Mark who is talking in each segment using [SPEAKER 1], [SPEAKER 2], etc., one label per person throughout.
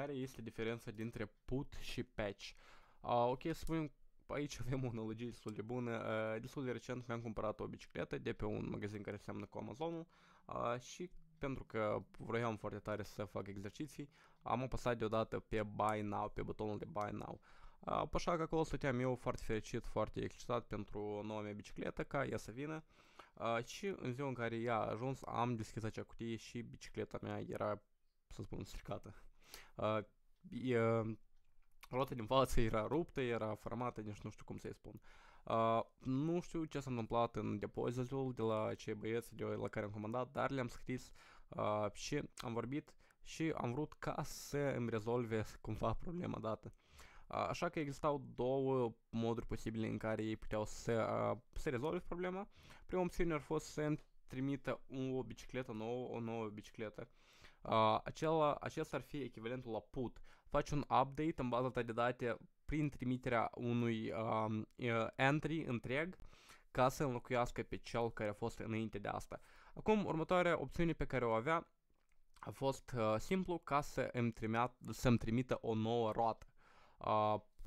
[SPEAKER 1] care este diferența dintre put și patch. Uh, ok, să spunem, aici avem o analogie destul de bună. Uh, destul de recent mi-am cumpărat o bicicletă de pe un magazin care seamănă cu Amazonul uh, și pentru că vroiam foarte tare să fac exerciții, am apăsat deodată pe Buy Now, pe butonul de Buy Now. Așa că acolo stăteam eu foarte fericit, foarte excitat pentru noua mea bicicletă, ca ea să vină. Și în ziua în care ea a ajuns, am deschis acea cutie și bicicleta mea era, să spun, stricată uh, ă, roata din față era ruptă, era formată, nici nu știu cum să-i spun. Uh, nu știu ce s-a întâmplat în depozitul de la cei băieți de la care am comandat, dar le-am scris uh, și am vorbit și am vrut ca să îmi rezolve cumva problema dată. Așa că existau două moduri posibile în care ei puteau să, să rezolve problema. Prima opțiune ar fost să trimită o bicicletă nouă, o nouă bicicletă, uh, acela, acesta ar fi echivalentul la put. Faci un update în baza ta de date prin trimiterea unui um, entry întreg ca să înlocuiască pe cel care a fost înainte de asta. Acum, următoarea opțiune pe care o avea a fost uh, simplu ca să îmi, trimea, să-mi trimită o nouă roată.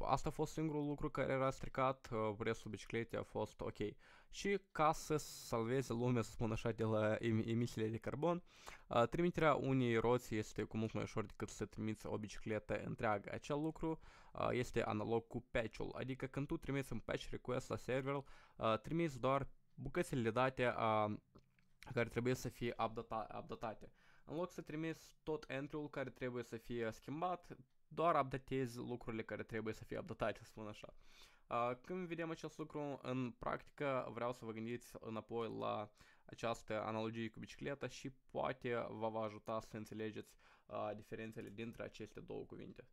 [SPEAKER 1] Asta a fost singurul lucru care era stricat, uh, restul bicicletei a fost ok. Și ca să salveze lumea, să spun așa, de la emisiile de carbon, uh, trimiterea unei roți este cu mult mai ușor decât să trimiți o bicicletă întreagă. Acel lucru uh, este analog cu patch-ul, adică când tu trimiți un patch request la server, trimiți doar bucățile date care trebuie să fie updata updatate. În loc să trimiți tot entry-ul care trebuie să fie schimbat, doar updatezi lucrurile care trebuie să fie updatate, să spun așa. Uh, când vedem acest lucru în practică, vreau să vă gândiți înapoi la această analogie cu bicicleta și poate vă va ajuta să înțelegeți uh, diferențele dintre aceste două cuvinte.